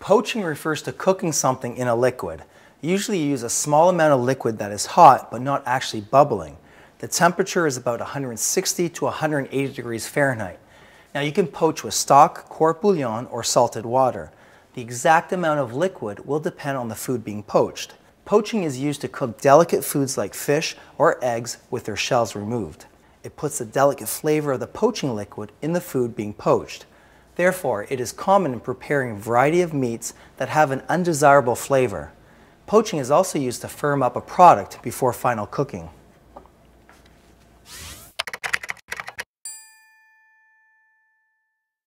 Poaching refers to cooking something in a liquid. Usually you use a small amount of liquid that is hot but not actually bubbling. The temperature is about 160 to 180 degrees Fahrenheit. Now you can poach with stock, court bouillon, or salted water. The exact amount of liquid will depend on the food being poached. Poaching is used to cook delicate foods like fish or eggs with their shells removed. It puts the delicate flavor of the poaching liquid in the food being poached. Therefore, it is common in preparing a variety of meats that have an undesirable flavor. Poaching is also used to firm up a product before final cooking.